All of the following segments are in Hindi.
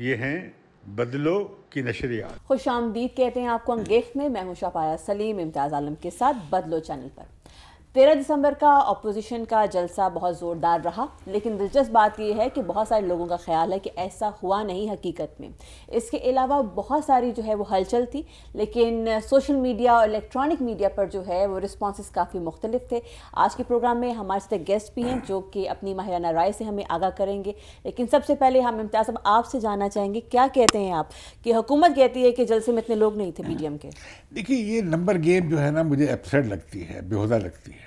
ये हैं बदलो की नशरियात खुश आमदीद कहते हैं आपको हम में मैं हूं शापाया सलीम इम्तियाज आलम के साथ बदलो चैनल पर तेरह दिसंबर का अपोजिशन का जलसा बहुत ज़ोरदार रहा लेकिन दिलचस्प बात यह है कि बहुत सारे लोगों का ख्याल है कि ऐसा हुआ नहीं हकीकत में इसके अलावा बहुत सारी जो है वो हलचल थी लेकिन सोशल मीडिया और इलेक्ट्रॉनिक मीडिया पर जो है वो रिस्पॉन्स काफ़ी मुख्तलिफ थे आज के प्रोग्राम में हमारे साथ गेस्ट भी हैं जो कि अपनी माहिराना राय से हमें आगाह करेंगे लेकिन सबसे पहले हम इम्तियाज़ साहब आपसे जानना चाहेंगे क्या कहते हैं आप कि हुकूमत कहती है कि जलसे में इतने लोग नहीं थे पी के देखिए ये नंबर गेम जो है ना मुझे अपसेट लगती है बेहदा लगती है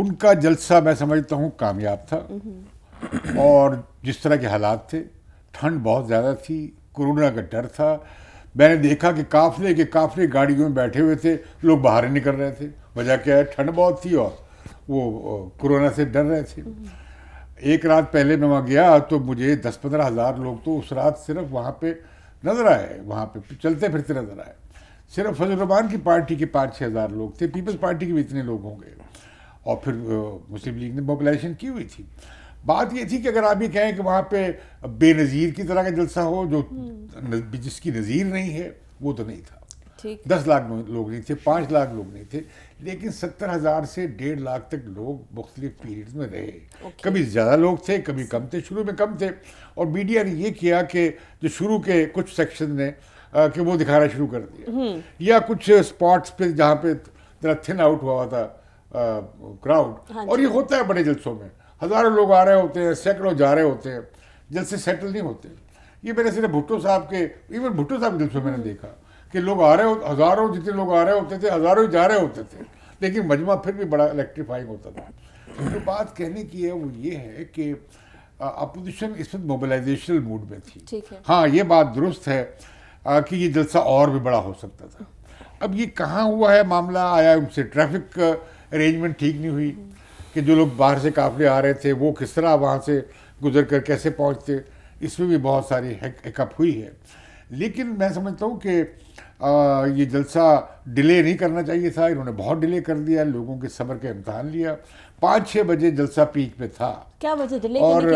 उनका जलसा मैं समझता हूँ कामयाब था और जिस तरह के हालात थे ठंड बहुत ज़्यादा थी कोरोना का डर था मैंने देखा कि काफले के काफले गाड़ियों में बैठे हुए थे लोग बाहर निकल रहे थे वजह क्या है ठंड बहुत थी और वो कोरोना से डर रहे थे एक रात पहले मैं वहाँ गया तो मुझे दस पंद्रह हज़ार लोग तो उस रात सिर्फ वहाँ पे नज़र आए वहाँ पे चलते फिरते नज़र आए सिर्फ फजल रमान की पार्टी के पाँच छः हज़ार लोग थे पीपल्स पार्टी के भी इतने लोग होंगे और फिर मुस्लिम लीग ने मोबिलाइजेशन की हुई थी बात ये थी कि अगर आप ये कहें कि वहाँ पे बेनज़ीर की तरह का जलसा हो जो हम्म। जिसकी नज़ीर नहीं है वो तो नहीं था दस लाख लोग नहीं थे पाँच लाख लोग नहीं थे लेकिन सत्तर हज़ार से डेढ़ लाख तक लोग मुख्तलिफ पीरियड्स में रहे कभी ज़्यादा लोग थे कभी कम थे शुरू में कम थे और मीडिया ने ये किया कि जो शुरू के कुछ सेक्शन ने कि वो दिखाना शुरू कर दिया हम्म। या कुछ स्पॉट्स पे जहाँ पे जरा थिन आउट हुआ था क्राउड हाँ और ये होता है बड़े जलसों में हज़ारों लोग आ रहे होते हैं सैकड़ों जा रहे होते हैं जलसे सेटल नहीं होते ये मैंने सिर्फ भुट्टो साहब के इवन भुट्टो साहब के जलसों मैंने हम्म। देखा कि लोग आ रहे होते हज़ारों जितने लोग आ रहे होते थे हज़ारों ही जा रहे होते थे लेकिन मजमा फिर भी बड़ा इलेक्ट्रीफाइंग होता था जो तो बात कहने की है वो ये है कि अपोजिशन इस वक्त मोबिलाइजेशनल मूड में थी हाँ ये बात दुरुस्त है आ, कि ये जलसा और भी बड़ा हो सकता था अब ये कहाँ हुआ है मामला आया उनसे ट्रैफिक अरेंजमेंट ठीक नहीं हुई कि जो लोग बाहर से काफ़ले आ रहे थे वो किस तरह वहाँ से गुजर कर कैसे पहुँचते इसमें भी बहुत सारी हैकअप हुई है लेकिन मैं समझता हूँ कि ये जलसा डिले नहीं करना चाहिए था इन्होंने बहुत डिले कर दिया लोगों के सबर का इम्तहान लिया पाँच छः बजे जलसा पीक पे था क्या वजह डिले और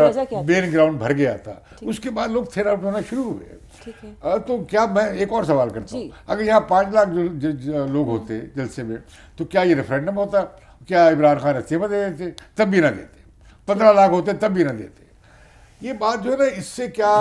मेन ग्राउंड भर गया था उसके बाद लोग थेरा होना शुरू हुए है तो क्या मैं एक और सवाल करता हूँ अगर यहाँ पाँच लाख लोग होते जलसे में तो क्या ये रेफरेंडम होता क्या इमरान खान इस्तीफा दे देते तब भी ना देते पंद्रह लाख होते तब भी ना देते ये बात जो है ना इससे क्या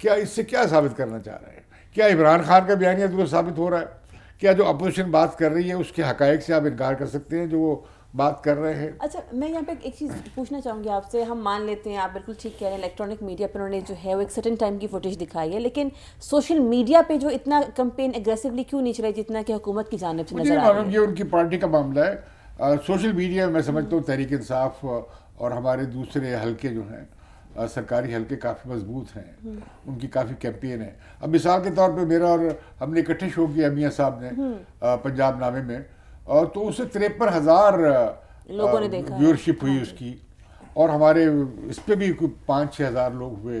क्या इससे क्या साबित करना चाह रहे हैं क्या इमरान खान का बयान यह दुरुस्त साबित हो रहा है क्या जो अपोजिशन बात कर रही है उसके हकायक से आप इनकार कर सकते हैं जो वो बात कर रहे हैं अच्छा मैं यहाँ पे एक चीज़ पूछना चाहूंगी आपसे हम मान लेते हैं आप बिल्कुल ठीक कह रहे हैं इलेक्ट्रॉनिक मीडिया पर उन्होंने जो है वो एक सर्टन टाइम की फुटेज दिखाई है लेकिन सोशल मीडिया पे जो इतना कंपेन एग्रेसिवली क्यों नहीं चला जितना की हुकूमत की जानब से नजर आ रही है उनकी पार्टी का मामला है सोशल मीडिया में समझता हूँ तहरीक इंसाफ और हमारे दूसरे हल्के जो हैं सरकारी हल्के काफ़ी मजबूत हैं हम्म। उनकी काफ़ी कैंपेन है अब मिसाल के तौर पे मेरा और हमने इकट्ठे शो किया मियाँ साहब ने हम्म। पंजाब नामे में और तो उसे तिरपन हज़ार लोगों ने देखा व्यूअरशिप हुई हाँ। उसकी और हमारे इस पर भी पाँच छः हज़ार लोग हुए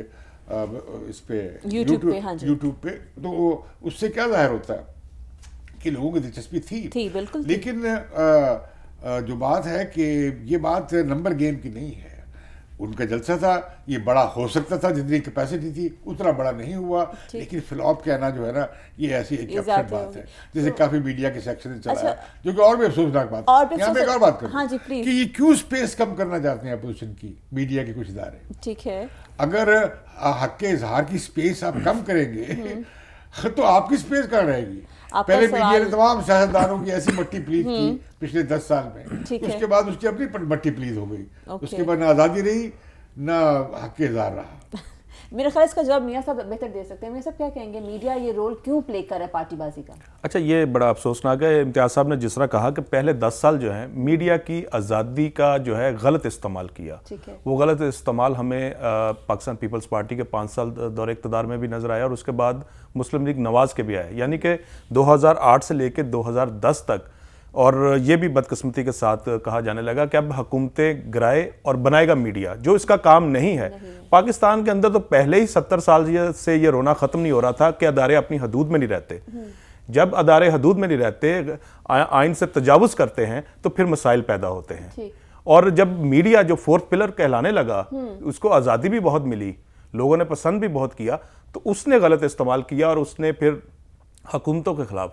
इस पर यूट्यूब पे हाँ यूट्यूब पे तो उससे क्या जाहिर होता है कि लोगों की दिलचस्पी थी थी बिल्कुल लेकिन आ, जो बात है कि ये बात नंबर गेम की नहीं है उनका जलसा था ये बड़ा हो सकता था जितनी कैपेसिटी थी उतना बड़ा नहीं हुआ लेकिन फ्लॉप कहना जो है ना ये ऐसी एक अच्छी बात है जैसे तो काफी मीडिया के सेक्शन में चला अच्छा, जो कि और भी अफसोसनाक बात और यहाँ पे एक और बात करूँ हाँ कि ये क्यों स्पेस कम करना चाहते हैं अपोजिशन की मीडिया के कुछ इदारे ठीक है अगर हक के इजहार की स्पेस आप कम करेंगे हम्म। तो आपकी स्पेस कहाँ रहेगी पहले मीडिया ने तमाम सियासतदानों की ऐसी मट्टी प्लीज की हम्म। पिछले दस साल में उसके बाद उसकी अपनी मट्टी प्लीज हो गई उसके बाद ना आज़ादी रही ना हक इजहार रहा मेरे ख्याल इसका जवाब मियाँ साहब बेहतर दे सकते हैं मियाँ साहब क्या कहेंगे मीडिया ये रोल क्यों प्ले कर रहा है पार्टीबाजी का अच्छा ये बड़ा अफसोसनाक है इम्तियाज साहब ने जिस तरह कहा कि पहले दस साल जो है मीडिया की आज़ादी का जो है गलत इस्तेमाल किया वो गलत इस्तेमाल हमें पाकिस्तान पीपल्स पार्टी के पाँच साल दौरे इकतदार में भी नजर आया और उसके बाद मुस्लिम लीग नवाज़ के भी आए यानी कि 2008 से लेकर 2010 तक और ये भी बदकस्मती के साथ कहा जाने लगा कि अब हुकूमतें गिराए और बनाएगा मीडिया जो इसका काम नहीं है नहीं। पाकिस्तान के अंदर तो पहले ही सत्तर साल से ये रोना ख़त्म नहीं हो रहा था कि अदारे अपनी हदूद में नहीं रहते हम्म। जब अदारे हदूद में नहीं रहते आइन से तजावज़ करते हैं तो फिर मसाइल पैदा होते हैं और जब मीडिया जो फोर्थ पिलर कहलाने लगा हम्म। उसको आज़ादी भी बहुत मिली लोगों ने पसंद भी बहुत किया तो उसने गलत इस्तेमाल किया और उसने फिर हकूमतों के ख़िलाफ़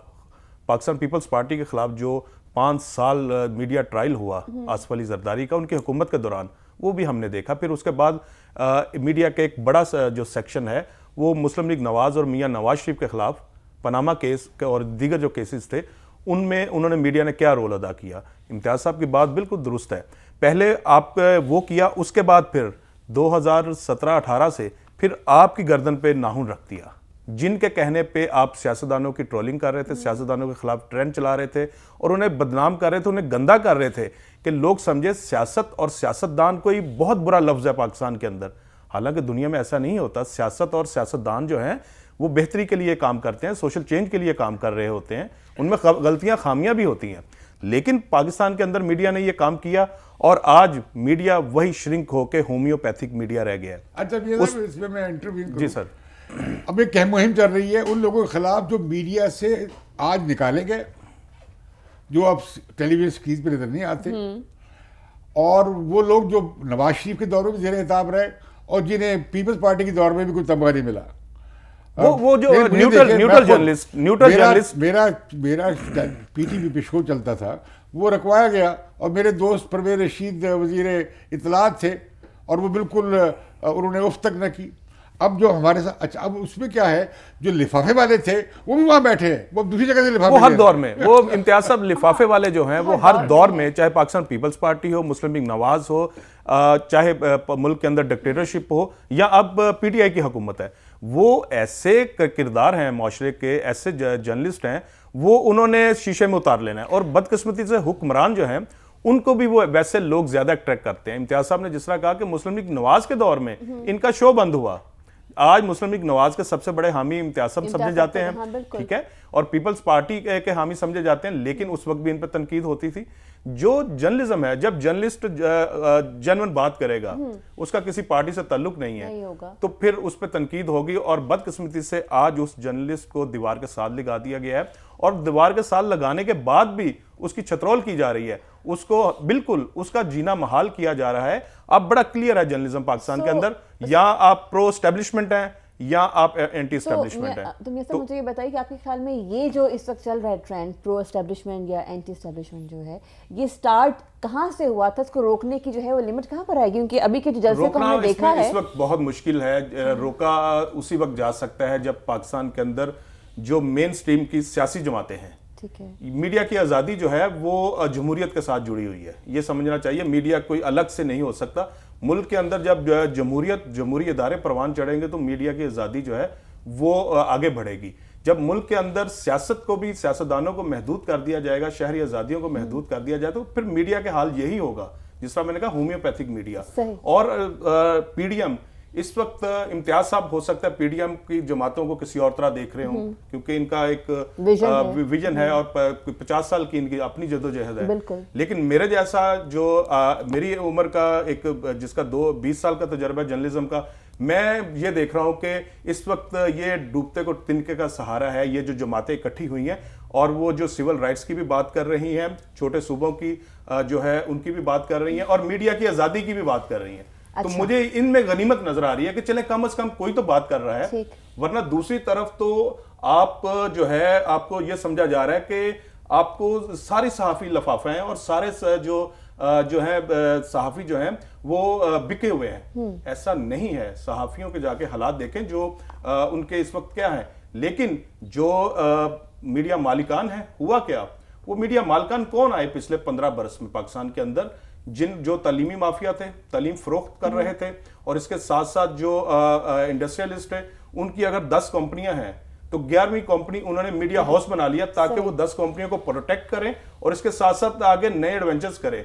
पाकिस्तान पीपल्स पार्टी के ख़िलाफ़ जो पाँच साल मीडिया ट्रायल हुआ आसफ अली जरदारी का उनकी हुकूमत के दौरान वो भी हमने देखा फिर उसके बाद आ, मीडिया का एक बड़ा जो सेक्शन है वो मुस्लिम लीग नवाज़ और मियाँ नवाज शरीफ के ख़िलाफ़ पनामा केस के और दीगर जो केसेस थे उनमें उन्होंने मीडिया ने क्या रोल अदा किया इम्तियाज़ साहब की बात बिल्कुल दुरुस्त है पहले आप वो किया उसके बाद फिर 2017-18 से फिर आपकी गर्दन पे नाहून रख दिया जिनके कहने पे आप सियासतदानों की ट्रोलिंग कर रहे थे सियासतदानों के खिलाफ ट्रेंड चला रहे थे और उन्हें बदनाम कर रहे थे उन्हें गंदा कर रहे थे कि लोग समझे सियासत और सियासतदान कोई बहुत बुरा लफ्ज़ है पाकिस्तान के अंदर हालांकि दुनिया में ऐसा नहीं होता सियासत और सियासतदान जो हैं वो बेहतरी के लिए काम करते हैं सोशल चेंज के लिए काम कर रहे होते हैं उनमें गलतियाँ खामियाँ भी होती हैं लेकिन पाकिस्तान के अंदर मीडिया ने यह काम किया और आज मीडिया वही श्रिंक होके होम्योपैथिक मीडिया रह गया अच्छा उस... इसमें मैं इंटरव्यू जी सर अब एक मुहिम चल रही है उन लोगों के खिलाफ जो मीडिया से आज निकाले गए जो अब टेलीविजन स्क्रीन पर नजर नहीं आते हम्म। और वो लोग जो नवाज शरीफ के दौर में जेर हिताब रहे और जिन्हें पीपल्स पार्टी के दौर में भी कोई तबाह नहीं मिला वो वो जो neutral neutral journalist neutral journalist मेरा मेरा पीटीवी पे शो चलता था वो रखवाया गया और मेरे दोस्त परवेज रशीद वजीर इतलात थे और वो बिल्कुल उन्होंने उफ तक न की अब जो हमारे साथ अच्छा अब उसमें क्या है जो लिफाफे वाले थे वो भी वहां बैठे हैं वो दूसरी जगह से लिफाफे वो हर दौर में वो इम्तियाज साहब लिफाफे वाले जो हैं वो हर दौर में चाहे पाकिस्तान पीपल्स पार्टी हो मुस्लिम लीग नवाज हो चाहे मुल्क के अंदर डिक्टेटरशिप हो या अब पीटीआई की हुकूमत है वो ऐसे किरदार हैं माशरे के ऐसे जर्नलिस्ट हैं वो उन्होंने शीशे में उतार लेना है और बदकस्मती से हुक्मरान जो हैं उनको भी वो वैसे लोग ज्यादा अट्रैक्ट करते हैं इम्तियाज साहब ने जिस तरह कहा कि मुस्लिम लीग नवाज के दौर में हम्म। इनका शो बंद हुआ आज मुस्लिम लीग नवाज के सबसे बड़े हामी इम्तियाज साहब समझे जाते हैं हाँ, ठीक है और पीपल्स पार्टी के, के हामी समझे जाते हैं लेकिन उस वक्त भी इन पर तनकीद होती थी जो जर्नलिज्म है जब जर्नलिस्ट जनवन बात करेगा हम्म। उसका किसी पार्टी से तल्लुक नहीं है नहीं तो फिर उस पर तनकीद होगी और बदकिस्मती से आज उस जर्नलिस्ट को दीवार के साथ लगा दिया गया है और दीवार के साथ लगाने के बाद भी उसकी छतरौल की जा रही है उसको बिल्कुल उसका जीना महाल किया जा रहा है अब बड़ा क्लियर है जर्नलिज्म पाकिस्तान so, के अंदर अच्छा। या आप प्रो स्टेब्लिशमेंट हैं या आप एंटी एस्टेब्लिशमेंट है तो, तो मियाँ तो- मुझे ये बताइए कि आपके ख्याल में ये जो इस वक्त चल रहा है ट्रेंड प्रो एस्टेब्लिशमेंट या एंटी एस्टेब्लिशमेंट जो है ये स्टार्ट कहाँ से हुआ था इसको रोकने की जो है वो लिमिट कहाँ पर आएगी क्योंकि अभी के जो जलसे को हमने देखा है इस वक्त बहुत मुश्किल है हाँ। रोका उसी वक्त जा सकता है जब पाकिस्तान के अंदर जो मेन स्ट्रीम की सियासी जमातें हैं ठीक है मीडिया की आज़ादी जो है वो जमहूरियत के साथ जुड़ी हुई है ये समझना चाहिए मीडिया कोई अलग से नहीं हो सकता मुल्क के अंदर जब जो है जमहूरियत जमहूरी इदारे परवान चढ़ेंगे तो मीडिया की आज़ादी जो है वो आगे बढ़ेगी जब मुल्क के अंदर सियासत को भी सियासतदानों को महदूद कर दिया जाएगा शहरी आज़ादियों को महदूद कर दिया जाए तो फिर मीडिया के हाल यही होगा जिस तरह मैंने कहा होम्योपैथिक मीडिया और पीडीएम इस वक्त इम्तियाज साहब हो सकता है पीडीएम की जमातों को किसी और तरह देख रहे हो हम्म। क्योंकि इनका एक विजन, आ, है।, विजन है हम्म। और पचास साल की इनकी अपनी जदोजहद है लेकिन मेरे जैसा जो आ, मेरी उम्र का एक जिसका दो बीस साल का तजर्बा है जर्नलिज्म का मैं ये देख रहा हूं कि इस वक्त ये डूबते को तिनके का सहारा है ये जो जमातें इकट्ठी हुई हैं और वो जो सिविल राइट्स की भी बात कर रही हैं छोटे सूबों की जो है उनकी भी बात कर रही हैं और मीडिया की आज़ादी की भी बात कर रही हैं तो अच्छा। तो मुझे इनमें गनीमत नजर आ रही है कि चले कम अज कम कोई तो बात कर रहा है वरना दूसरी तरफ तो आप जो है आपको ये समझा जा रहा है कि आपको सारी सहाफ़ी लफाफे हैं और सारे जो जो है सहाफ़ी जो है वो बिके हुए हैं हम्म। ऐसा नहीं है सहाफ़ियों के जाके हालात देखें जो उनके इस वक्त क्या है लेकिन जो मीडिया मालिकान है हुआ क्या वो मीडिया मालिकान कौन आए पिछले पंद्रह बरस में पाकिस्तान के अंदर जिन जो तलीमी माफिया थे तलीम फरोख्त कर रहे थे और इसके साथ साथ जो इंडस्ट्रियलिस्ट है उनकी अगर दस कंपनियां हैं तो ग्यारहवीं कंपनी उन्होंने मीडिया हाउस हम्म। बना लिया ताकि वो दस कंपनियों को प्रोटेक्ट करें और इसके साथ साथ आगे नए एडवेंचर्स करें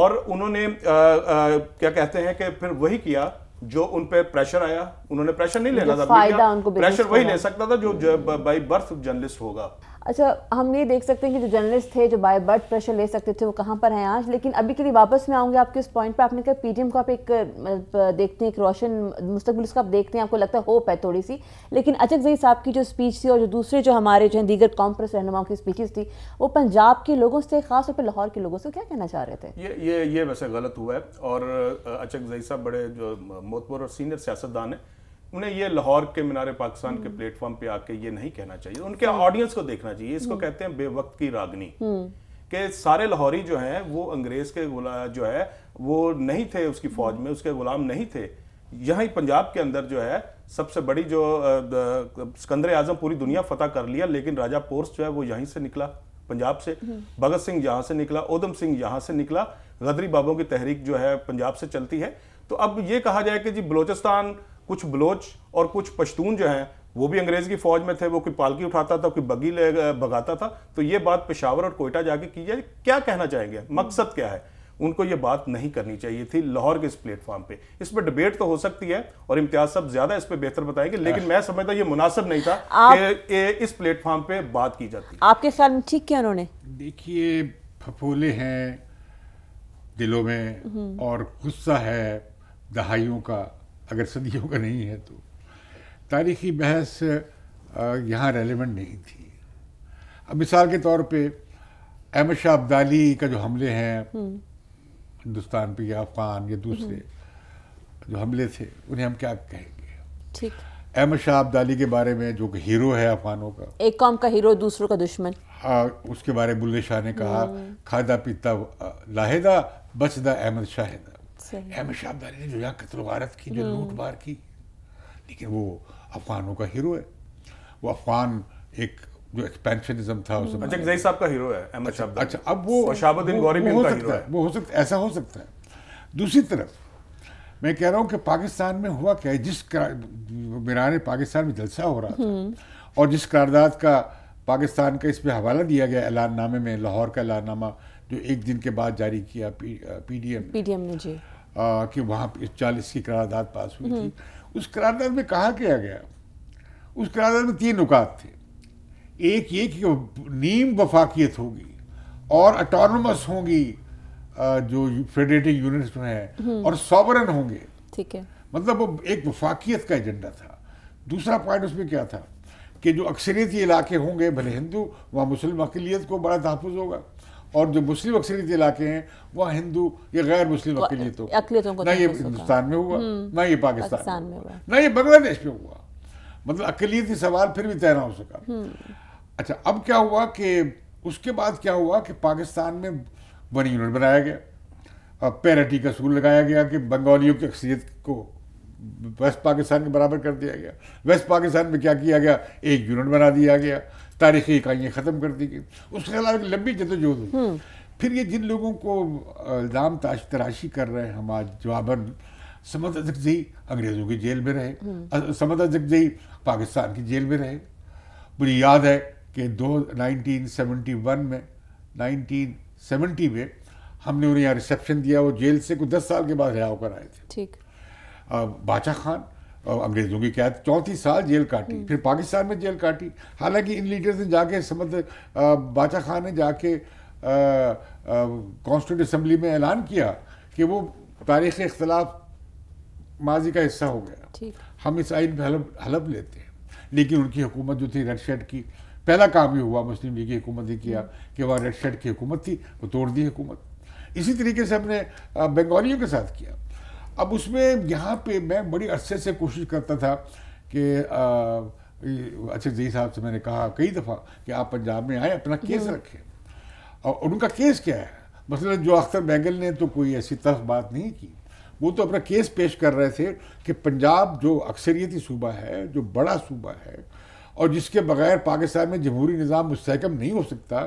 और उन्होंने आ, आ, क्या कहते हैं कि फिर वही किया जो उन पे प्रेशर आया उन्होंने प्रेशर नहीं लेना था प्रेशर वही ले सकता था जो, जो बाई बर्थ जर्नलिस्ट होगा अच्छा हम ये देख सकते हैं कि जो जर्नलिस्ट थे जो बाय बर्ड प्रेशर ले सकते थे वो कहाँ पर हैं आज लेकिन अभी के लिए वापस मैं आऊँगी आपके इस पॉइंट पर आपने कहा पीटीएम को आप एक देखते हैं एक रोशन मुस्तबिल उसका आप देखते हैं आपको लगता है होप है थोड़ी सी लेकिन अचक जई साहब की जो स्पीच थी और जो दूसरे जो हमारे जो हैं दीगर कॉन्फ्रेंस रहनुमाओं की स्पीचेज थी वो पंजाब के लोगों से खासतौर पर लाहौर के लोगों से क्या कहना चाह रहे थे ये ये ये वैसे गलत हुआ है और अचक जई साहब बड़े जो मोतबर और सीनियर सियासतदान हैं उन्हें ये लाहौर के मीनारे पाकिस्तान के हम्म। प्लेटफॉर्म पे आके ये नहीं कहना चाहिए उनके ऑडियंस हम्म। को देखना चाहिए इसको हम्म। कहते हैं बेवक्त की रागनी के सारे लाहौरी जो हैं वो अंग्रेज के जो है वो नहीं थे उसकी फौज में उसके गुलाम नहीं थे यहाँ पंजाब के अंदर जो है सबसे बड़ी जो सिकंदर आजम पूरी दुनिया फतेह कर लिया लेकिन राजा पोर्स जो है वो यहीं से निकला पंजाब से भगत सिंह यहाँ से निकला ऊधम सिंह यहाँ से निकला गदरी बाबों की तहरीक जो है पंजाब से चलती है तो अब ये कहा जाए कि जी बलोचिस्तान कुछ बलोच और कुछ पश्तून जो हैं वो भी अंग्रेज़ की फ़ौज में थे वो कोई पालकी उठाता था कोई बगी ले भगाता था तो ये बात पेशावर और कोयटा जाके की जाए क्या कहना चाहेंगे मकसद क्या है उनको ये बात नहीं करनी चाहिए थी लाहौर के इस प्लेटफॉर्म पे इस पर डिबेट तो हो सकती है और इम्तियाज साहब ज्यादा इस पर बेहतर बताएंगे लेकिन मैं समझता ये मुनासिब नहीं था आप... के, ए, इस प्लेटफॉर्म पे बात की जाती आपके ख्याल में ठीक क्या उन्होंने देखिए फफोले हैं दिलों में हम्म। और गुस्सा है दहाइयों का अगर सदियों का नहीं है तो तारीखी बहस यहाँ रेलिवेंट नहीं थी अब मिसाल के तौर पे अहमद शाह अब्दाली का जो हमले हैं हम्म। हिंदुस्तान पे या अफगान या दूसरे हम्म। जो हमले थे उन्हें हम क्या कहेंगे ठीक अहमद शाह अब्दाली के बारे में जो कि हीरो है अफगानों का एक कौम का हीरो दूसरों का दुश्मन आ, उसके बारे में बुल्ले शाह ने कहा हम्म। खादा पीता लाहेदा बचदा अहमद शाहिदा अहमद शाह अब्दाली ने जो यहाँ कत्ल वारत की जो हम्म। लूट मार की लेकिन वो अफगानों का हीरो है वो अफगान एक जो एक्सपेंशनिज्म था उस अच्छा जई साहब का हीरो है अहमद अच्छा, शाह अच्छा अब वो शाहबुद्दीन गौरी भी उनका हीरो है वो हो सकता है ऐसा हो सकता है दूसरी तरफ मैं कह रहा हूँ कि पाकिस्तान में हुआ क्या है जिस मीरान पाकिस्तान में जलसा हो रहा था हम्म। और जिस करारदाद का पाकिस्तान का इस पर हवाला दिया गया ऐलाननामे में लाहौर का ऐलाननामा जो एक दिन के बाद जारी किया P, D M P D M ने जी आ, कि वहाँ चालीस की करारदाद पास हुई थी उस करारदाद में कहा क्या गया उस करारदाद में तीन नुकात थे एक ये कि नीम वफाकियत होगी और अटोनमस होंगी जो फेडरेटिव यूनिट्स में है हम्म। और सॉवरन होंगे ठीक है मतलब वो एक वफाकियत का एजेंडा था दूसरा पॉइंट उसमें क्या था कि जो अक्सरियती इलाके होंगे भले हिंदू वहाँ मुस्लिम अकलीत को बड़ा तहफ़ होगा और जो मुस्लिम अक्सरियत इलाके हैं वह हिंदू या गैर मुस्लिम अकलीतों तो ना तो ये हिंदुस्तान में हुआ हम्म। ना ये पाकिस्तान में हुआ ना ये बांग्लादेश में हुआ मतलब अकलीती सवाल फिर भी तय हो सका हम्म। अच्छा अब क्या हुआ कि उसके बाद क्या हुआ कि पाकिस्तान में वन यूनिट बनाया गया और का असूल लगाया गया कि बंगालियों की अक्सरियत को वेस्ट पाकिस्तान के बराबर कर दिया गया वेस्ट पाकिस्तान में क्या किया गया एक यूनिट बना दिया गया तारीखी इकाइयाँ ख़त्म कर दी गई उसके खिलाफ लंबी जदोजहद हुई हम्म। फिर ये जिन लोगों को इल्ज़ाम तराशी कर रहे हैं हम आज जवाबन समत अजकजई अंग्रेज़ों की जेल में रहे हम्म। समत अजकजई पाकिस्तान की जेल में रहे मुझे याद है कि दो वन में 1970 में हमने उन्हें यहाँ रिसेप्शन दिया वो जेल से कुछ दस साल के बाद रिहा होकर आए थे ठीक बादशाह खान और अंग्रेज़ों की क्या चौंतीस साल जेल काटी हम्म। फिर पाकिस्तान में जेल काटी हालांकि इन लीडर्स ने जाके समझ बाचा खान ने जाके कॉन्स्टिट्यूट असम्बली में ऐलान किया कि वो तारीख इख्तलाफ माजी का हिस्सा हो गया हम इस आइन पर हलब हलफ लेते हैं लेकिन उनकी हुकूमत जो थी रेड शर्ट की पहला काम ये हुआ मुस्लिम लीग की हुकूमत ने किया हम्म। कि वह रेड शर्ट की हुकूमत थी वो तोड़ दी हुकूमत इसी तरीके से हमने बंगालियों के साथ किया अब उसमें यहाँ पे मैं बड़ी अरसे से कोशिश करता था कि अच्छा जी साहब से मैंने कहा कई दफ़ा कि आप पंजाब में आए अपना केस हम्म। रखें और उनका केस क्या है मसला जो अख्तर बैगल ने तो कोई ऐसी तरफ बात नहीं की वो तो अपना केस पेश कर रहे थे कि पंजाब जो अक्सरियती सूबा है जो बड़ा सूबा है और जिसके बगैर पाकिस्तान में जमहूरी निज़ाम मुस्कम नहीं हो सकता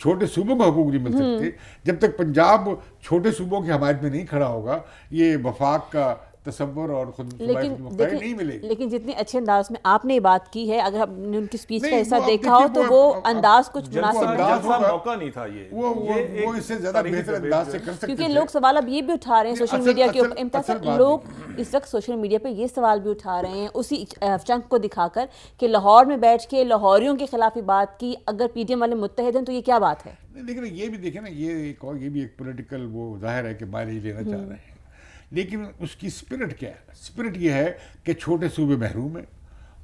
छोटे सूबों को हकूक नहीं मिल हम्म। सकते जब तक पंजाब छोटे सूबों की हमायत में नहीं खड़ा होगा ये वफाक का तस्वर और खुद लेकिन नहीं मिले लेकिन जितने अच्छे अंदाज में आपने बात की है अगर आपने उनकी स्पीच का ऐसा देखा हो तो वो अंदाज कुछ मौका नहीं था ये वो वो इससे ज्यादा बेहतर अंदाज से कर सकते क्योंकि लोग सवाल अब ये भी उठा रहे हैं सोशल मीडिया के ऊपर लोग इस वक्त सोशल मीडिया पर ये सवाल भी उठा रहे हैं उसी चंक को दिखाकर कि लाहौर में बैठ के लाहौरियों के खिलाफ ही बात की अगर पीटीएम वाले मुतहद हैं तो ये क्या बात है लेकिन ये भी देखे ना ये एक और ये भी एक पोलिटिकल वो जाहिर है कि मायने लेना चाह हम्म। रहे हैं लेकिन उसकी स्पिरिट क्या है स्पिरिट यह है कि छोटे सूबे महरूम हैं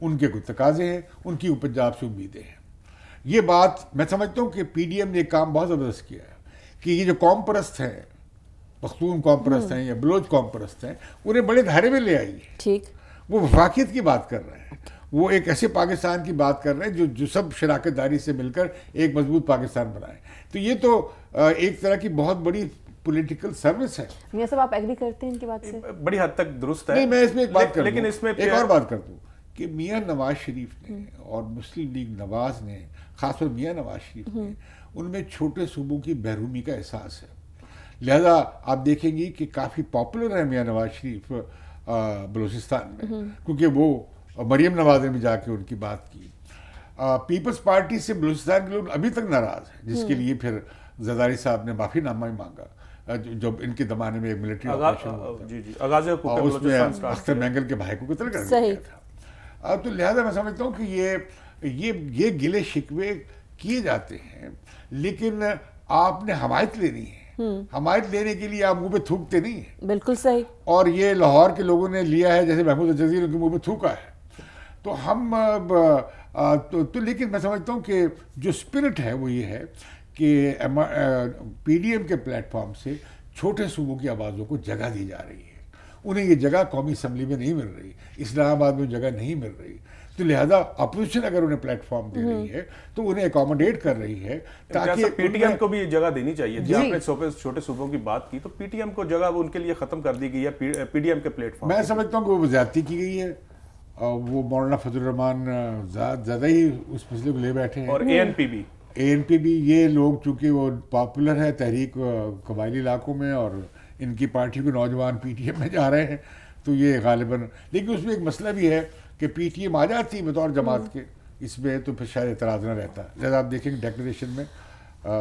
उनके कुछ तकाजे हैं उनकी पंजाब से उम्मीदें हैं ये बात मैं समझता हूँ कि पी डी एम ने काम बहुत ज़बरदस्त किया है कि ये जो कॉम परस्त हैं पख्तून कॉम परस्त हैं हम्म। या बलोच कॉम परस्त हैं उन्हें बड़े धारे में ले आई है ठीक वो वफाकियत की बात कर रहे हैं वो एक ऐसे पाकिस्तान की बात कर रहे हैं जो जो सब शराकत दारी से मिलकर एक मजबूत पाकिस्तान बनाए तो ये तो एक तरह की बहुत बड़ी पॉलिटिकल सर्विस है मियां साहब आप एग्री करते हैं इनकी बात से बड़ी हद तक दुरुस्त है नहीं मैं इसमें एक बात कर लेकिन इसमें एक और बात कर दूं कि मियां नवाज शरीफ ने और मुस्लिम लीग नवाज ने खासकर मियां नवाज शरीफ ने उनमें छोटे सूबों की बहरूमी का एहसास है लिहाजा आप देखेंगे कि काफ़ी पॉपुलर है मियाँ नवाज शरीफ बलूचिस्तान में क्योंकि वो मरियम नवाज ने भी जाके उनकी बात की पीपल्स पार्टी से बलूचिस्तान के लोग अभी तक नाराज़ हैं जिसके लिए फिर जदारी साहब ने माफ़ीनामा ही मांगा जब इनके जमाने में एक मिलिट्री ऑपरेशन उसमें अख्तर मैंगल के भाई को कत्ल कर दिया था तो लिहाजा मैं समझता हूँ कि ये ये ये गिले शिकवे किए जाते हैं लेकिन आपने हमायत लेनी है हम्म। हमायत लेने के लिए आप मुंह पे थूकते नहीं है बिल्कुल सही और ये लाहौर के लोगों ने लिया है जैसे महमूद जजीर उनके मुंह पे थूका है तो हम तो, तो लेकिन मैं समझता हूँ कि जो स्पिरिट है वो ये है कि पीडीएम के प्लेटफॉर्म से छोटे सूबों की आवाज़ों को जगह दी जा रही है उन्हें ये जगह कौमी असम्बली में नहीं मिल रही इस्लामाबाद में जगह नहीं मिल रही तो लिहाजा अपोजिशन अगर उन्हें प्लेटफॉर्म दे रही हम्म। है तो उन्हें अकोमोडेट कर रही है ताकि पीटीएम को भी जगह देनी चाहिए जी आपने छोटे सूबों की बात की तो पीटीएम को जगह उनके लिए खत्म कर दी गई है पीडीएम के प्लेटफॉर्म मैं समझता हूँ कि वो ज्यादती की गई है और वो मौलाना फजल रहमान ज़्यादा ही उस मसले को ले बैठे हैं और ए एन पी भी ए पी भी ये लोग चूँकि वो पॉपुलर है तहरीक कबायली इलाकों में और इनकी पार्टी के नौजवान पी टी एम में जा रहे हैं तो ये गालिबा लेकिन उसमें एक मसला भी है कि पी टी एम आ जाती है बतौर जमात हम्म। के इसमें तो फिर शायद एतराज़ ना रहता जैसा आप देखेंगे डेक्लेशन में आ,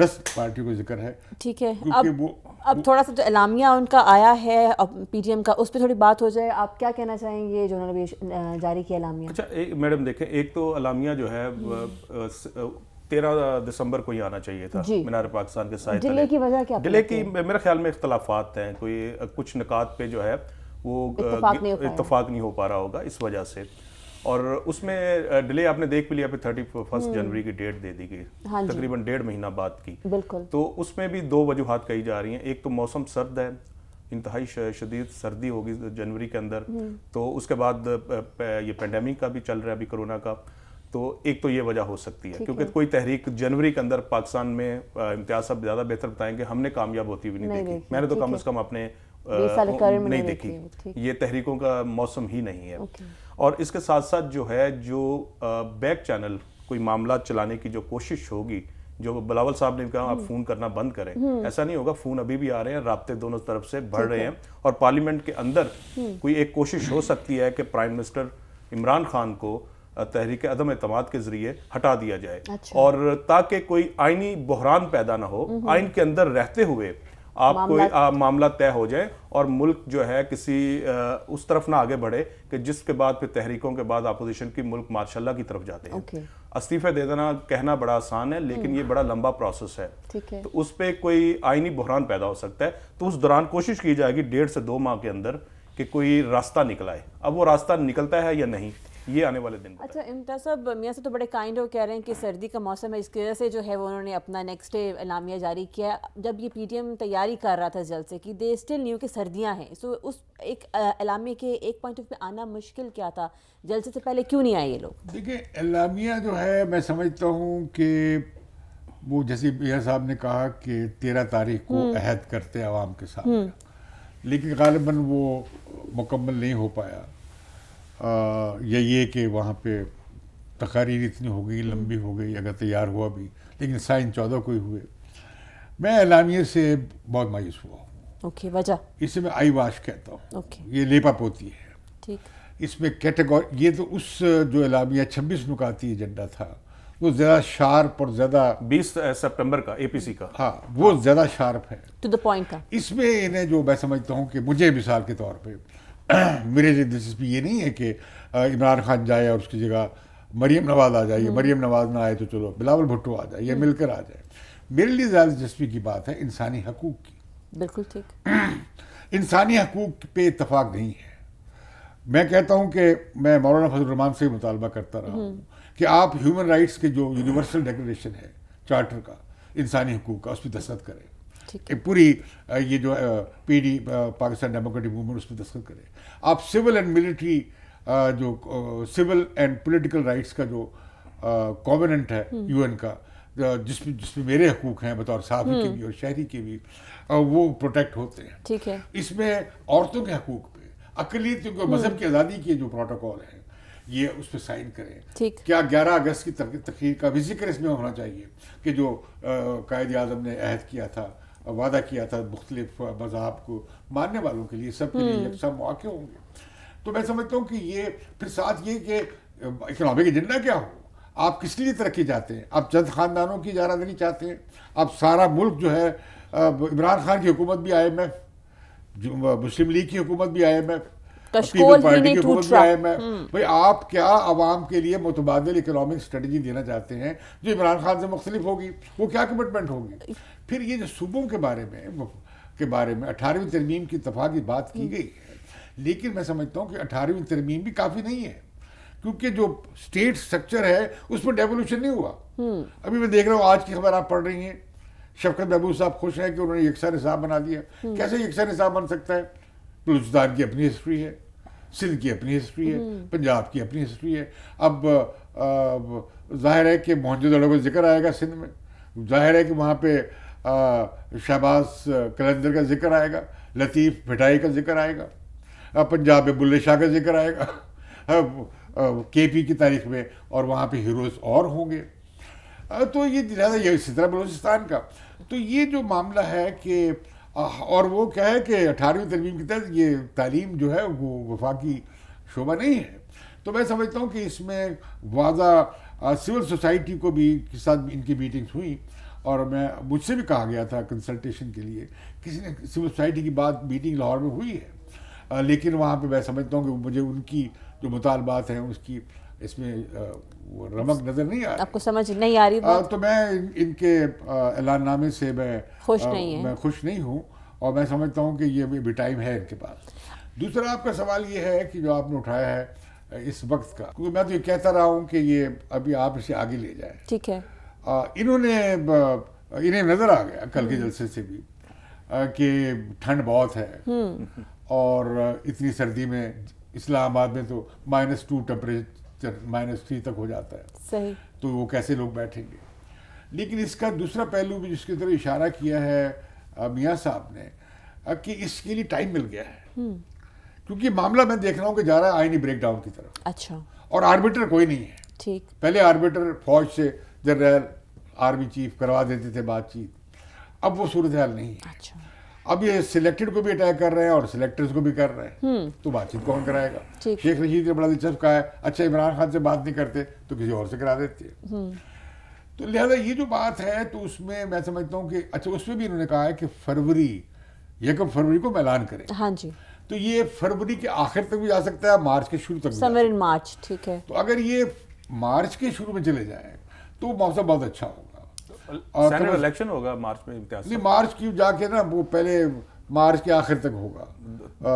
दस पार्टियों का जिक्र है ठीक है अब वो अब थोड़ा सा जो एलामिया उनका आया है अब पी टी एम का उस पर थोड़ी बात हो जाए आप क्या कहना चाहेंगे जो उन्होंने जारी किया अच्छा मैडम देखें एक तो अलामिया जो है हम्म। तेरह दिसंबर को ही आना चाहिए था मीनार पाकिस्तान के साथ डिले की वजह क्या डिले की मेरे ख्याल में इख्तलाफात हैं कोई कुछ निकात पे जो है वो इतफाक नहीं, इतफाक नहीं हो पा रहा होगा इस वजह से और उसमें डिले आपने देख भी लिया पे थर्टी फर्स्ट हम्म। जनवरी की डेट दे दी गई हाँ तकरीबन डेढ़ महीना बाद की बिल्कुल तो उसमें भी दो वजूहत कही जा रही हैं एक तो मौसम सर्द है इंतहाई शदीद सर्दी होगी जनवरी के अंदर हम्म। तो उसके बाद ये पेंडेमिक का भी चल रहा है अभी कोरोना का तो एक तो ये वजह हो सकती है क्योंकि है। कोई तहरीक जनवरी के अंदर पाकिस्तान में इम्तियाज साहब ज़्यादा बेहतर बताएंगे हमने कामयाब होती हुई नहीं, नहीं देखी मैंने तो कम अज़ कम अपने नहीं देखी ये तहरीकों का मौसम ही नहीं है और इसके साथ साथ जो है जो बैक चैनल कोई मामला चलाने की जो कोशिश होगी जो बलावल साहब ने कहा आप हम्म। फोन करना बंद करें हम्म। ऐसा नहीं होगा फोन अभी भी आ रहे हैं रबते दोनों तरफ से बढ़ रहे हैं और पार्लियामेंट के अंदर हम्म। कोई एक कोशिश हो सकती है कि प्राइम मिनिस्टर इमरान खान को तहरीक अदम अतमाद के जरिए हटा दिया जाए अच्छा। और ताकि कोई आइनी बहरान पैदा ना हो आइन के अंदर रहते हुए आप कोई मामला तय हो जाए और मुल्क जो है किसी आ, उस तरफ ना आगे बढ़े कि जिसके बाद फिर तहरीकों के बाद अपोजिशन की मुल्क मार्शाला की तरफ जाते हैं इस्तीफे दे देना कहना बड़ा आसान है लेकिन हम्म। ये बड़ा लंबा प्रोसेस है, है। तो उस पर कोई आइनी बहरान पैदा हो सकता है तो उस दौरान कोशिश की जाएगी डेढ़ से दो माह के अंदर कि कोई रास्ता निकलाए अब वो रास्ता निकलता है या नहीं ये आने वाले दिन अच्छा इमता साहब मियाँ से तो बड़े काइंड हो कह रहे हैं कि सर्दी का मौसम है इसकी वजह से जो है वो उन्होंने अपना नेक्स्ट डे अलामिया जारी किया जब ये पी तैयारी कर रहा था जल्द से कि दे स्टिल न्यू कि सर्दियाँ हैं सो उस एक अलामिया के एक पॉइंट ऑफ पे आना मुश्किल क्या था जलसे से पहले क्यों नहीं आए ये लोग देखिए अलामिया जो है मैं समझता हूँ कि वो जैसे मियाँ साहब ने कहा कि तेरह तारीख को हम्म। अहद करते आवाम के साथ हम्म। लेकिन गालिबा वो मुकम्मल नहीं हो पाया या ये कि वहाँ पे तकारीर इतनी हो गई लंबी हो गई अगर तैयार हुआ भी लेकिन साइन चौदह को ही हुए मैं एलामिए से बहुत मायूस हुआ ओके वजह इसे मैं आई वाश कहता हूँ ओके ये लेपा पोती है ठीक इसमें कैटेगरी ये तो उस जो एलामिया छब्बीस नुकाती एजेंडा था वो ज़्यादा शार्प और ज़्यादा बीस सितंबर का एपीसी का हाँ वो हाँ। ज़्यादा शार्प है टू द पॉइंट का इसमें इन्हें जो मैं समझता हूँ कि मुझे मिसाल के तौर पर मेरे लिए दिलचस्पी ये नहीं है कि इमरान खान जाए और उसकी जगह मरीम नवाज आ जाइए हम्म। मरीम नवाज ना आए तो चलो बिलावल भुट्टो आ जाए या हम्म। मिलकर आ जाए मेरे लिए ज़्यादा दिलचस्पी की बात है इंसानी हकूक की बिल्कुल ठीक इंसानी हकूक पे इतफाक नहीं है मैं कहता हूँ कि मैं मौलाना फजलरमान से मुतालबा करता रहा हम्म। हूँ कि आप ह्यूमन राइट्स के जो यूनिवर्सल डेक्लेशन है चार्टर का इंसानी हकूक का उस पर दस्तखत करें पूरी ये जो पीडी पाकिस्तान डेमोक्रेटिक मूवमेंट उस पर दस्खत करें आप सिविल एंड मिलिट्री जो सिविल एंड पॉलिटिकल राइट्स का जो कॉवेनेंट है हम्म। यूएन का जिसमें जिसमें मेरे हकूक हैं बतौर साहब हम्म। के भी और शहरी के भी वो प्रोटेक्ट होते हैं ठीक है इसमें औरतों के हकूक पे अकलीतियों मजहब हम्म। की आज़ादी के जो प्रोटोकॉल हैं ये उस पर साइन करें क्या 11 अगस्त की तकरीर का भी जिक्र इसमें होना चाहिए कि जो कायद आजम ने अहद किया था वादा किया था मुख्तलिफ मजहब को मानने वालों के लिए सब के लिए हम्म। सब मौके होंगे तो मैं समझता हूँ कि ये फिर साथ ये कि इकनॉमिक एजेंडा क्या हो आप किस लिए तरक्की चाहते हैं आप चंद ख़ानदानों की जारादरी चाहते हैं आप सारा मुल्क जो है इमरान खान की हुकूमत भी I M F Muslim League की हुकूमत भी आई एम एफ हम्म। भाई आप क्या आवाम के लिए मुतबादल इकोनॉमिक स्ट्रेटजी देना चाहते हैं जो इमरान खान से मुख्तलिफ होगी वो क्या कमिटमेंट होगी फिर ये जो सूबों के बारे में के बारे में अठारहवीं तरमीम की की बात की हम्म। गई है लेकिन मैं समझता हूँ कि अठारहवीं तरमीम भी काफ़ी नहीं है क्योंकि जो स्टेट स्ट्रक्चर है उसमें डेवोल्यूशन नहीं हुआ हम्म। अभी मैं देख रहा हूँ आज की खबर आप पढ़ रही हैं शफकत महबूब साहब खुश हैं कि उन्होंने यकसा निसाब बना दिया कैसे यकसा निसाब बन सकता है बलूचिस्तान की अपनी हिस्ट्री है सिंध की अपनी हिस्ट्री है हम्म। पंजाब की अपनी हिस्ट्री है अब, जाहिर है कि मोहनजोदड़ो का जिक्र आएगा सिंध में जाहिर है कि वहाँ पे शहबाज कलंदर का जिक्र आएगा लतीफ़ भिटाई का जिक्र आएगा पंजाब में बुल्ले शाह का जिक्र आएगा के पी की तारीख में और वहाँ पे हीरोज़ और होंगे तो ये लिहाजा ये इसी तरह बलोचिस्तान का तो ये जो मामला है कि और वो क्या है कि अठारहवीं तरवीम के तहत ये तालीम जो है वो वफाकी शोभा नहीं है तो मैं समझता हूँ कि इसमें वादा सिविल सोसाइटी को भी के साथ इनकी मीटिंग्स हुई और मैं मुझसे भी कहा गया था कंसल्टेशन के लिए किसी ने सिविल सोसाइटी की बात मीटिंग लाहौर में हुई है आ, लेकिन वहाँ पे मैं समझता हूँ कि मुझे उनकी जो मुतालबात हैं उसकी इसमें वो रमक नजर नहीं आ रही आपको समझ नहीं आ रही आ, तो मैं इनके ऐलाननामे से मैं खुश नहीं मैं खुश नहीं हूँ और मैं समझता हूँ कि ये भी टाइम है इनके पास दूसरा आपका सवाल ये है कि जो आपने उठाया है इस वक्त का क्योंकि मैं तो ये कहता रहा हूँ कि ये अभी आप इसे आगे ले जाए ठीक है आ, इन्होंने इन्हें नजर आ गया कल के हम्म। जलसे से भी कि ठंड बहुत है हम्म। और इतनी सर्दी में इस्लामाबाद में तो minus two temperature minus three तक हो जाता है सही तो वो कैसे लोग बैठेंगे लेकिन इसका दूसरा पहलू भी जिसकी तरफ इशारा किया है मियाँ साहब ने कि इसके लिए टाइम मिल गया है हम्म। क्योंकि मामला मैं देख रहा हूँ कि जा रहा है आईनी ब्रेक डाउन की तरफ अच्छा और आर्बिटर कोई नहीं है ठीक पहले आर्बिटर फौज से जनरल आर्मी चीफ करवा देते थे बातचीत अब वो सूरत हाल नहीं है अच्छा अब ये सिलेक्टेड को भी अटैक कर रहे हैं और सिलेक्टर्स को भी कर रहे हैं हम्म। तो बातचीत कौन कराएगा शेख रशीद ने बड़ा दिलचस्प कहा है अच्छा इमरान खान से बात नहीं करते तो किसी और से करा देते हम्म। तो लिहाजा ये जो बात है तो उसमें मैं समझता हूँ कि अच्छा उसमें भी इन्होंने कहा है कि फरवरी यकम फरवरी को ऐलान करें हाँ जी तो ये फरवरी के आखिर तक भी जा सकता है मार्च के शुरू तक समर इन मार्च ठीक है तो अगर ये मार्च के शुरू में चले जाए तो मौसम बहुत अच्छा होगा और इलेक्शन तो होगा मार्च में नहीं मार्च की जाके ना वो पहले मार्च के आखिर तक होगा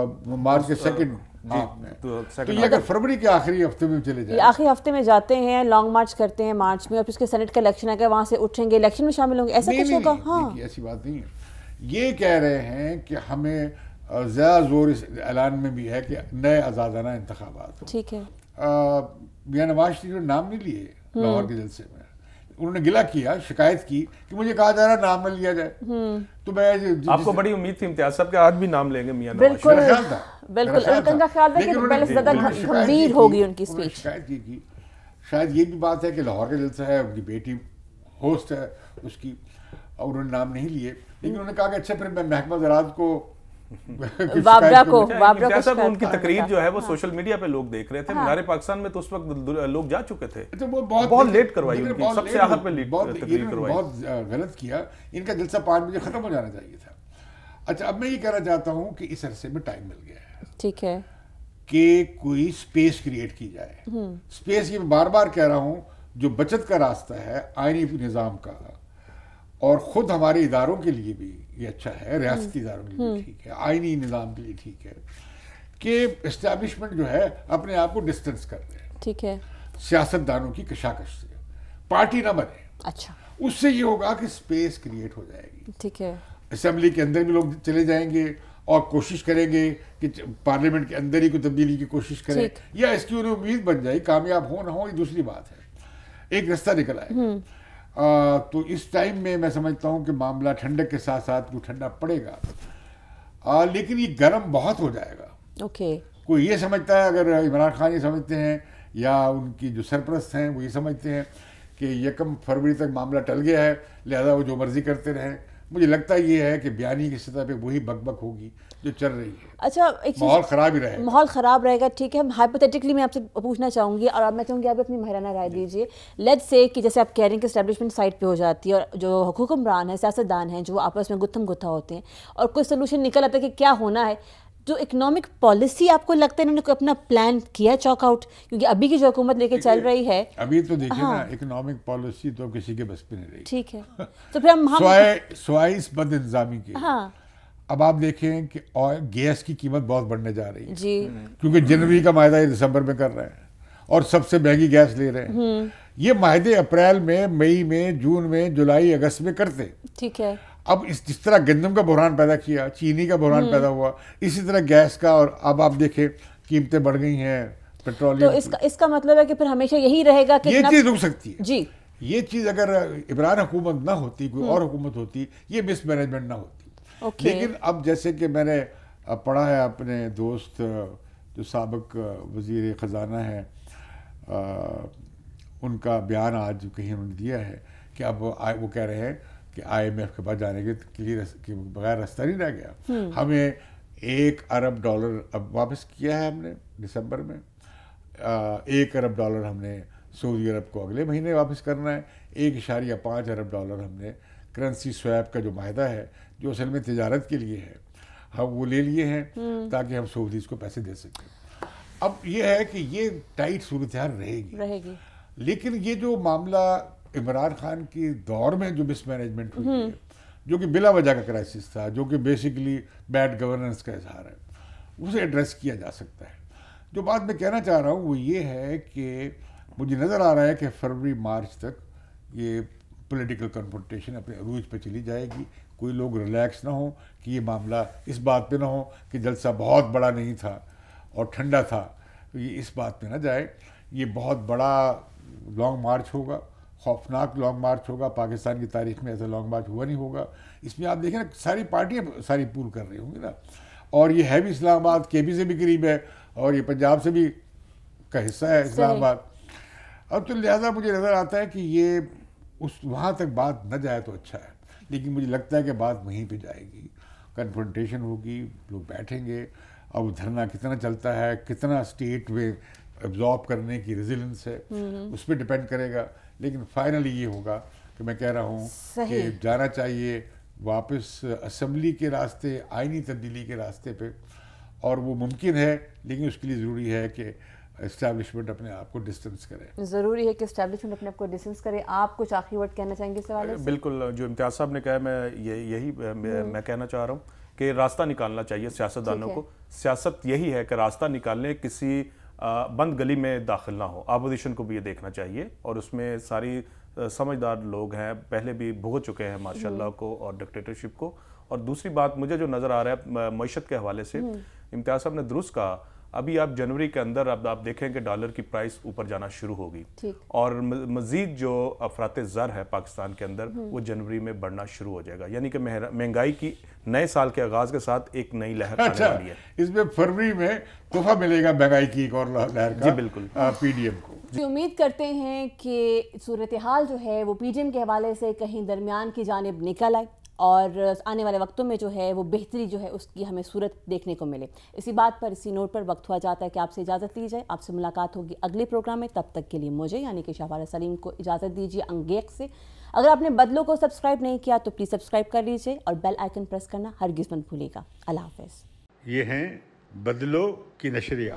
मार्च के सेकंड तो, हाँ। तो, तो ये अगर फरवरी के आखिरी हफ्ते में चले जाए आखिरी हफ्ते में जाते हैं लॉन्ग मार्च करते हैं मार्च में और फिर उसके सेनेट का इलेक्शन आकर वहाँ से उठेंगे इलेक्शन में शामिल होंगे ऐसा कुछ होगा हाँ ऐसी बात नहीं है ये कह रहे हैं कि हमें ज़्यादा जोर इस ऐलान में भी है कि नए आज़ादाना इंतबात ठीक है मियाँ नवाज शरीफ ने नाम नहीं लिए लाहौर हम्म। के जलसे में उन्होंने गिला किया शिकायत की कि मुझे कहा जा रहा नाम न लिया जाए हम्म। तो मैं आपको बड़ी उम्मीद थी इम्तियाज साहब के आज भी नाम लेंगे मियां बिल्कुल बिल्कुल उनका ख्याल था कि पहले गंभीर होगी उनकी स्पीच शिकायत की थी शायद ये भी बात है कि लाहौर का जलसा है उनकी बेटी होस्ट है उसकी और उन्होंने नाम नहीं लिए लेकिन उन्होंने कहा कि अच्छा फिर मैं महकमा जरात को को को उनकी तकरीर जो है वो हाँ। सोशल मीडिया पे लोग देख रहे थे हमारे हाँ। पाकिस्तान में तो उस वक्त लोग जा चुके थे तो वो बहुत बहुत लेट करवाई उनकी सबसे आखिर पे लेट करवाई बहुत गलत किया इनका जलसा पांच बजे खत्म हो जाना चाहिए था अच्छा अब मैं ये कहना चाहता हूँ कि इस अरसे में टाइम मिल गया है ठीक है कि कोई स्पेस क्रिएट की जाए स्पेस हम्म। ये बार बार कह रहा हूँ जो बचत का रास्ता है आईनी निज़ाम का और ख़ुद हमारे इदारों के लिए भी ये अच्छा है रियासती हम्म। दारों के लिए हम्म। ठीक है आईनी निज़ाम के लिए ठीक है कि इस्टेबलिशमेंट जो है अपने आप को डिस्टेंस कर रहे हैं ठीक है सियासतदानों की कशाकश से पार्टी ना बने अच्छा उससे ये होगा कि स्पेस क्रिएट हो जाएगी ठीक है असम्बली के अंदर भी लोग चले जाएंगे और कोशिश करेंगे कि पार्लियामेंट के अंदर ही कोई तब्दीली की कोशिश करें या इसकी उन्हें उम्मीद बन जाए कामयाब हो ना हो ये दूसरी बात है एक रास्ता निकल आएगा तो इस टाइम में मैं समझता हूँ कि मामला ठंडक के साथ साथ कुछ ठंडा पड़ेगा आ, लेकिन ये गर्म बहुत हो जाएगा ओके okay. कोई ये समझता है अगर इमरान खान ये समझते हैं या उनकी जो सरप्रस्त हैं वो ये समझते हैं कि यकम फरवरी तक मामला टल गया है लिहाजा वो जो मर्ज़ी करते रहें मुझे लगता ये है कि बयानी की सतह पर वही बकबक होगी जो चल रही है अच्छा एक माहौल खराब ही रहेगा माहौल खराब रहेगा ठीक है हम हाइपोथेटिकली मैं आपसे पूछना चाहूंगी और अब मैं चाहूंगी आप अपनी महराना राय दीजिए लेट्स से कि जैसे आप कह रहे हैं कि इस्टेब्लिशमेंट साइड पे हो जाती है और जो हुकुमरान है सियासतदान है जो आपस में गुत्थम गुत्था होते हैं और कोई सोल्यूशन निकल आता है कि क्या होना है जो इकोनॉमिक पॉलिसी आपको लगता है इन्होंने कोई अपना प्लान किया चॉकआउट क्योंकि अभी की जो हुकूमत लेके चल रही है अभी तो देखिए हाँ। ना इकोनॉमिक पॉलिसी तो किसी के बस पे नहीं रही ठीक है तो फिर हम, हम... स्वाय, इस बद इंतजामी के हाँ अब आप देखें कि गैस की कीमत बहुत बढ़ने जा रही है जी क्योंकि जनवरी का माहा दिसंबर में कर रहे हैं और सबसे महंगी गैस ले रहे हैं हम्म। ये माहे अप्रैल में मई में जून में जुलाई अगस्त में करते ठीक है अब इस जिस तरह गंदम का बहरान पैदा किया चीनी का बहरान हम्म। पैदा हुआ इसी तरह गैस का और अब आप देखें कीमतें बढ़ गई हैं पेट्रोलियम तो इसका इसका मतलब है कि फिर हमेशा यही रहेगा कि ये चीज़ रुक सकती है जी ये चीज़ अगर इमरान हुकूमत ना होती कोई हम्म। और हुकूमत होती ये मिसमैनेजमेंट ना होती okay. लेकिन अब जैसे कि मैंने पढ़ा है अपने दोस्त जो सबक वजीर ख़जाना है आ, उनका बयान आज कहीं उन्होंने दिया है कि अब वो कह रहे हैं कि आईएमएफ के पास जाने के, के बगैर रास्ता नहीं रह गया हम्म। हमें एक अरब डॉलर अब वापस किया है हमने दिसंबर में आ, एक अरब डॉलर हमने सऊदी अरब को अगले महीने वापस करना है एक इशारिया पाँच अरब डॉलर हमने करेंसी स्वैप का जो माह है जो असल में तजारत के लिए है हम वो ले लिए हैं हम्म। ताकि हम सऊदीज को पैसे दे सकें अब ये है कि ये टाइट सूरत रहेगी रहेगी लेकिन ये जो मामला इमरान खान के दौर में जो मिसमैनेजमेंट हुई हम्म। है जो कि बिला वजह का क्राइसिस था जो कि बेसिकली बैड गवर्नेंस का इजहार है उसे एड्रेस किया जा सकता है जो बात मैं कहना चाह रहा हूँ वो ये है कि मुझे नज़र आ रहा है कि फरवरी मार्च तक ये पॉलिटिकल कन्फ्रंटेशन अपने अरूज पर चली जाएगी कोई लोग रिलैक्स ना हो कि ये मामला इस बात पे ना हो कि जलसा बहुत बड़ा नहीं था और ठंडा था तो ये इस बात पे ना जाए ये बहुत बड़ा लॉन्ग मार्च होगा खौफनाक लॉन्ग मार्च होगा पाकिस्तान की तारीख में ऐसा लॉन्ग मार्च हुआ नहीं होगा इसमें आप देखें ना सारी पार्टियाँ सारी पूल कर रही होंगी ना और ये है भी इस्लामाबाद के से भी करीब है और ये पंजाब से भी का हिस्सा है इस्लामाबाद अब तो लिहाजा मुझे नज़र आता है कि ये उस वहाँ तक बात न जाए तो अच्छा है लेकिन मुझे लगता है कि बात वहीं पे जाएगी कन्फ्रंटेशन होगी लोग बैठेंगे अब धरना कितना चलता है कितना स्टेट में एब्जॉर्ब करने की रेजिलेंस है हम्म। उस पर डिपेंड करेगा लेकिन फाइनली ये होगा कि मैं कह रहा हूँ कि जाना चाहिए वापस असम्बली के रास्ते आइनी तब्दीली के रास्ते पे और वो मुमकिन है लेकिन उसके लिए ज़रूरी है कि इस्टेब्लिशमेंट अपने आप को डिस्टेंस करे ज़रूरी है कि इस्टेब्लिशमेंट अपने आप को डिस्टेंस करे आप कुछ आखिरी वर्ड कहना चाहेंगे इस हवाले बिल्कुल जो इम्तियाज साहब ने कहा मैं ये यही मैं, हम्म। मैं कहना चाह रहा हूँ कि रास्ता निकालना चाहिए सियासतदानों को सियासत यही है कि रास्ता निकालने किसी बंद गली में दाखिल ना हो अपोजिशन को भी ये देखना चाहिए और उसमें सारी समझदार लोग हैं पहले भी भुगत चुके हैं माशाल्लाह हम्म। को और डिक्टेटरशिप को और दूसरी बात मुझे जो नज़र आ रहा है मीशत के हवाले से हम्म। इम्तियाज साहब ने दुरुस्त कहा अभी आप जनवरी के अंदर अब आप देखें कि डॉलर की प्राइस ऊपर जाना शुरू होगी और मजीद जो अफरात ज़र है पाकिस्तान के अंदर हम्म। वो जनवरी में बढ़ना शुरू हो जाएगा यानी कि महंगाई की नए साल के आगाज के साथ एक नई लहर अच्छा, वाली है इसमें फरवरी में तोहफा मिलेगा महंगाई की एक और लहर का जी बिल्कुल पीडीएम को जी उम्मीद करते हैं कि सूरत हाल जो है वो पीडीएम के हवाले से कहीं दरमियान की जानब निकल आए और आने वाले वक्तों में जो है वो बेहतरी जो है उसकी हमें सूरत देखने को मिले इसी बात पर इसी नोट पर वक्त हुआ जाता है कि आपसे इजाज़त ली जाए आपसे मुलाकात होगी अगले प्रोग्राम में तब तक के लिए मुझे यानी कि शाहबाज सलीम को इजाज़त दीजिए अंगेक से अगर आपने बदलों को सब्सक्राइब नहीं किया तो प्लीज़ सब्सक्राइब कर लीजिए और बेल आइकन प्रेस करना हर मन भूलेगा अल्लाह हाफ ये हैं बदलो की नशरिया